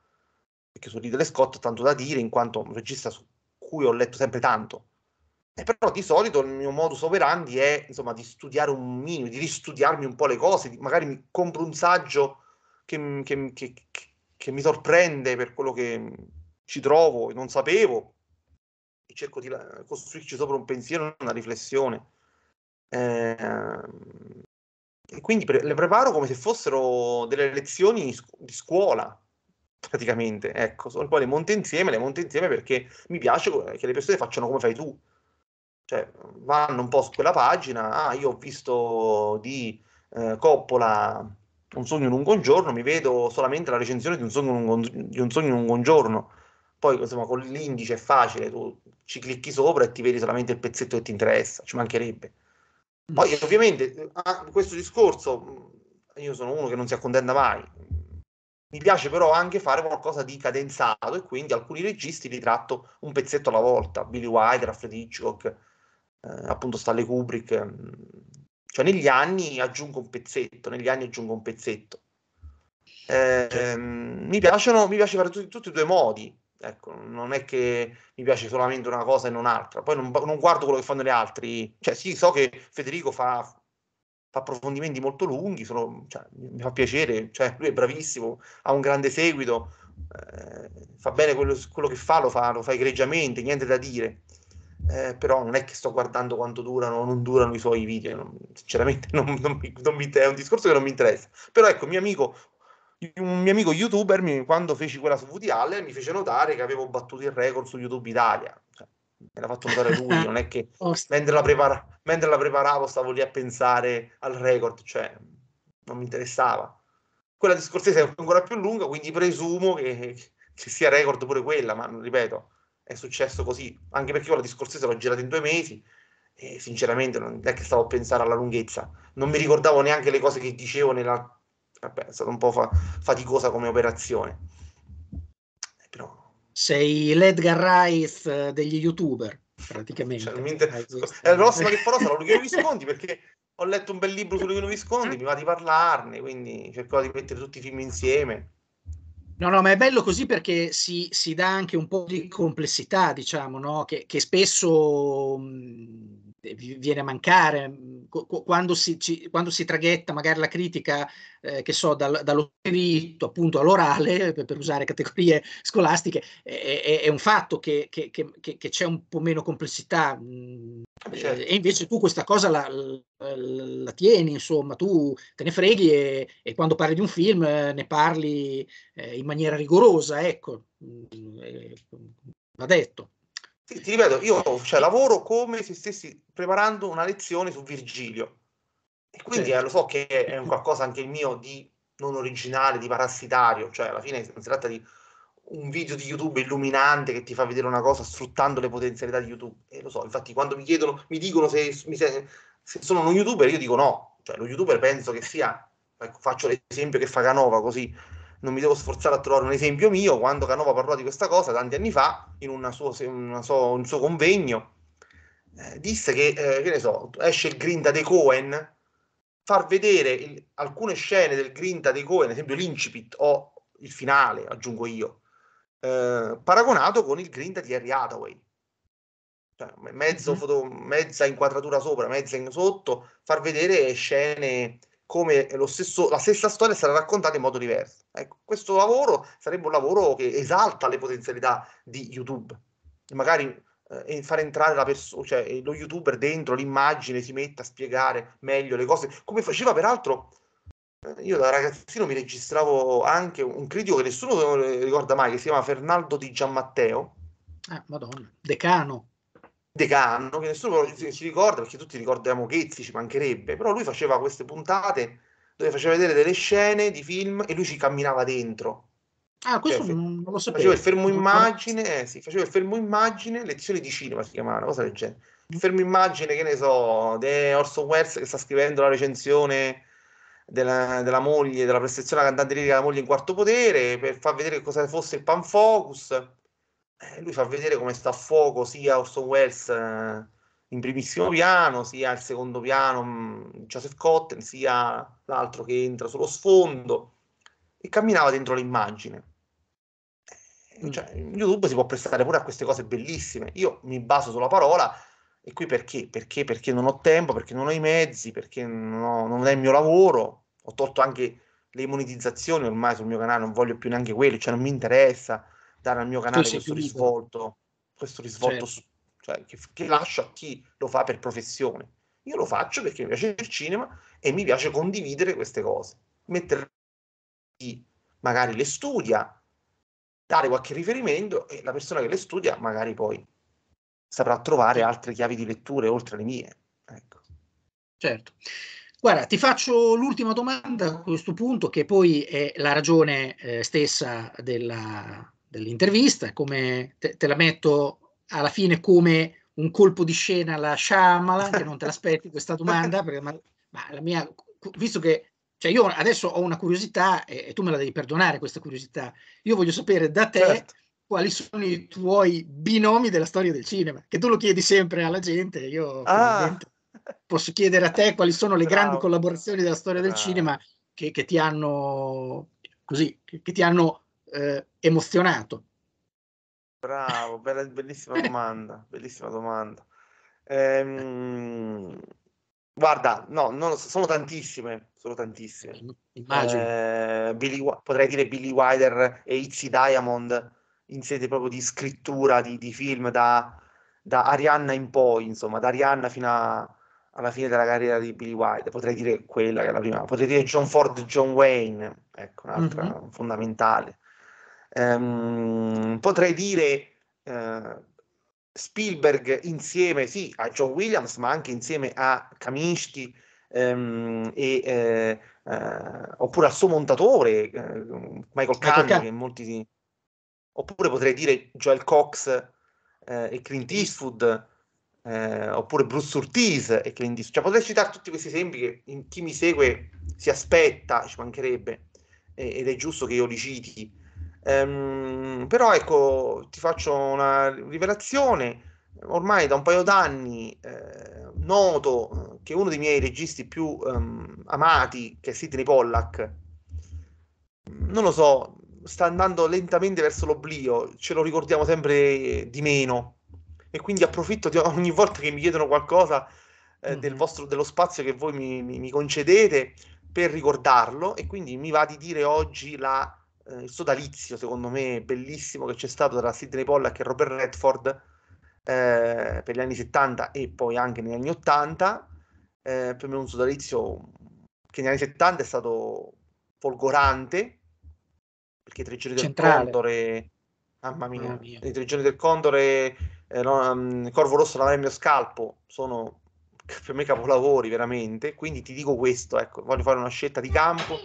perché su Ridley Scott tanto da dire in quanto un regista su cui ho letto sempre tanto. E però di solito il mio modus operandi è insomma di studiare un minimo, di ristudiarmi un po' le cose, di, magari mi compro un saggio che, che, che che mi sorprende per quello che ci trovo e non sapevo e cerco di costruirci sopra un pensiero, una riflessione. Eh, e quindi pre- le preparo come se fossero delle lezioni scu- di scuola, praticamente, ecco, sono poi le monte insieme, le monte insieme perché mi piace che le persone facciano come fai tu, cioè vanno un po' su quella pagina, ah io ho visto di eh, Coppola un sogno in un giorno, mi vedo solamente la recensione di un sogno lungo, di un, sogno lungo un giorno. Poi insomma, con l'indice è facile, tu ci clicchi sopra e ti vedi solamente il pezzetto che ti interessa, ci mancherebbe. Mm. Poi ovviamente questo discorso, io sono uno che non si accontenta mai, mi piace però anche fare qualcosa di cadenzato e quindi alcuni registi li tratto un pezzetto alla volta, Billy Wilder, Alfred Hitchcock, eh, appunto Stanley Kubrick, mm, cioè negli anni aggiungo un pezzetto, negli anni aggiungo un pezzetto. Eh, ehm, mi piacciono, mi piace fare tutti, tutti, e due modi. Ecco, non è che mi piace solamente una cosa e non un'altra. Poi non, non guardo quello che fanno gli altri. Cioè, sì, so che Federico fa, fa approfondimenti molto lunghi, sono, cioè, mi fa piacere. Cioè, lui è bravissimo, ha un grande seguito, eh, fa bene quello, quello, che fa, lo fa, lo fa egregiamente, niente da dire eh, però non è che sto guardando quanto durano o non durano i suoi video, non, sinceramente non, non mi, mi, è un discorso che non mi interessa. Però ecco, mio amico, un mio amico youtuber, mi, quando feci quella su VTL, mi fece notare che avevo battuto il record su YouTube Italia. Cioè, me l'ha fatto notare lui, non è che mentre la, prepara, mentre la preparavo stavo lì a pensare al record, cioè non mi interessava. Quella di Scorsese è ancora più lunga, quindi presumo che, che sia record pure quella, ma ripeto, è successo così, anche perché io la discorsese l'ho girata in due mesi e sinceramente non è che stavo a pensare alla lunghezza, non mi ricordavo neanche le cose che dicevo nella... Vabbè, è stata un po' fa- faticosa come operazione. Però... Sei l'Edgar Rice eh, degli youtuber, praticamente. Cioè, È la prossima che farò sarà Luchino Visconti perché ho letto un bel libro su Luchino Visconti, mm. mi va di parlarne, quindi cercherò di mettere tutti i film insieme. No, no, ma è bello così perché si, si dà anche un po' di complessità, diciamo, no? che, che spesso mh, mm, viene a mancare quando si, ci, quando si, traghetta magari la critica, eh, che so, dal, dallo scritto appunto all'orale, eh, per, per usare categorie scolastiche, è, è, un fatto che, che, che, che, c'è un po' meno complessità. Mm, eh, certo. Eh, e invece tu questa cosa la, la, la, tieni, insomma, tu te ne freghi e, e quando parli di un film ne parli eh, in maniera rigorosa, ecco, mm, va detto. Ti, ti ripeto, io cioè, lavoro come se stessi preparando una lezione su Virgilio. E quindi eh, lo so che è un qualcosa anche il mio di non originale, di parassitario, cioè alla fine si tratta di un video di YouTube illuminante che ti fa vedere una cosa sfruttando le potenzialità di YouTube. E lo so, infatti quando mi chiedono, mi dicono se, mi, se sono uno youtuber, io dico no, cioè lo youtuber penso che sia, ecco, faccio l'esempio che fa Canova così, non mi devo sforzare a trovare un esempio mio, quando Canova parlò di questa cosa tanti anni fa, in, una sua, una sua, un suo convegno, eh, disse che, eh, che ne so, esce il Grinta dei Cohen, far vedere il, alcune scene del Grinta dei Cohen, ad esempio l'incipit o il finale, aggiungo io, eh, paragonato con il Grinta di Harry Hathaway. Cioè, mezzo mhm. foto, mezza inquadratura sopra, mezza in sotto, far vedere scene come stesso, la stessa storia sarà raccontata in modo diverso. Ecco, questo lavoro sarebbe un lavoro che esalta le potenzialità di YouTube, magari eh, far entrare la perso- cioè, eh, lo youtuber dentro l'immagine, si mette a spiegare meglio le cose, come faceva peraltro. Eh, io da ragazzino mi registravo anche un critico che nessuno eh, ricorda mai, che si chiama Fernaldo Di Giammatteo. Eh, Madonna, decano decano che nessuno ci ricorda perché tutti ricordiamo Chezzi, ci mancherebbe, però lui faceva queste puntate dove faceva vedere delle scene di film e lui ci camminava dentro. Ah, questo cioè, non lo sapevo. Faceva il fermo immagine, eh, sì, faceva il fermo immagine, lezioni di cinema si chiamava, una cosa del genere. Il mm. fermo immagine, che ne so, di Orson Welles che sta scrivendo la recensione della, della moglie, della prestazione alla cantante lirica della moglie in quarto potere, per far vedere cosa fosse il pan focus eh, lui fa vedere come sta a fuoco sia Orson Welles eh, in primissimo piano, sia il secondo piano mh, mm, Joseph Cotten, sia l'altro che entra sullo sfondo e camminava dentro l'immagine. Eh, cioè, mm. YouTube si può prestare pure a queste cose bellissime. Io mi baso sulla parola e qui perché? Perché, perché non ho tempo, perché non ho i mezzi, perché non, ho, non è il mio lavoro. Ho tolto anche le monetizzazioni ormai sul mio canale, non voglio più neanche quello, cioè non mi interessa dare al mio canale questo risvolto, questo risvolto, certo. cioè, che, che lascio a chi lo fa per professione. Io lo faccio perché mi piace il cinema e mi piace condividere queste cose, mettere chi magari le studia, dare qualche riferimento e la persona che le studia magari poi saprà trovare altre chiavi di letture oltre le mie. Ecco. Certo. Guarda, ti faccio l'ultima domanda a questo punto, che poi è la ragione eh, stessa della, dell'intervista, come te, te, la metto alla fine come un colpo di scena alla Shyamalan, che non te l'aspetti questa domanda, perché, ma, ma la mia, visto che cioè io adesso ho una curiosità e, e, tu me la devi perdonare questa curiosità. Io voglio sapere da te certo. quali sono i tuoi binomi della storia del cinema, che tu lo chiedi sempre alla gente, io ah. posso chiedere a te quali sono le Bravo. grandi collaborazioni della storia Bravo. del cinema che, che, ti hanno così, che ti hanno eh, emozionato? Bravo, bella, bellissima domanda, bellissima domanda. Ehm, guarda, no, non, sono tantissime, sono tantissime. Immagino. Eh, Billy, potrei dire Billy Wilder e Itzy Diamond in sede proprio di scrittura di, di film da, da, Arianna in poi, insomma, da Arianna fino a, alla fine della carriera di Billy Wilder, potrei dire quella che è la prima, potrei dire John Ford, John Wayne, ecco, un'altra mm-hmm. fondamentale ehm, potrei dire eh, Spielberg insieme sì, a John Williams, ma anche insieme a Kaminsky ehm, e, eh, eh, oppure al suo montatore eh, Michael Cannon che molti si... oppure potrei dire Joel Cox eh, e Clint Eastwood. Eh, oppure Bruce Ortiz e quindi cioè, potrei citare tutti questi esempi che in, chi mi segue si aspetta, ci mancherebbe ed è giusto che io li citi Ehm, però ecco, ti faccio una rivelazione. Ormai da un paio d'anni eh, noto eh, che uno dei miei registi più ehm, amati, che è Sidney Pollack, non lo so, sta andando lentamente verso l'oblio, ce lo ricordiamo sempre di meno. E quindi approfitto di ogni volta che mi chiedono qualcosa eh, del vostro, dello spazio che voi mi, mi, mi concedete per ricordarlo. E quindi mi va di dire oggi la eh, il sodalizio, secondo me, bellissimo che c'è stato tra Sidney Pollack e Robert Redford eh, per gli anni 70 e poi anche negli anni 80. Eh, per me un sodalizio che negli anni 70 è stato folgorante, perché tre giorni del Condore, mamma mia, mamma mia. tre giorni del Condore, eh, no, mm, Corvo Rosso, la il mio scalpo, sono per me capolavori veramente, quindi ti dico questo, ecco, voglio fare una scelta di campo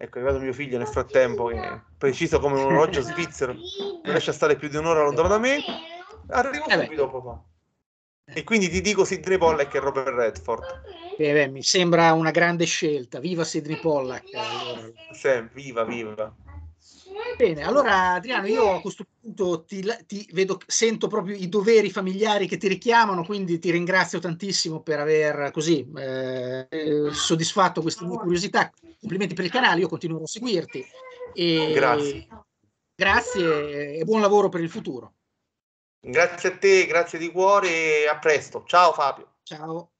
Ecco, è arrivato mio figlio nel frattempo, che preciso come un orologio svizzero, non lascia stare più di un'ora lontano da me. Arrivo eh subito, papà. E quindi ti dico Sidney Pollack e Robert Redford. Eh beh, mi sembra una grande scelta. Viva Sidney Pollack! Allora. Sì, viva, viva. Bene, allora Adriano, io eh. a questo punto ti, ti vedo, sento proprio i doveri familiari che ti richiamano, quindi ti ringrazio tantissimo per aver così eh, soddisfatto queste mie curiosità. Complimenti per il canale, io continuo a seguirti. E grazie. Grazie e buon lavoro per il futuro. Grazie a te, grazie di cuore e a presto. Ciao Fabio. Ciao.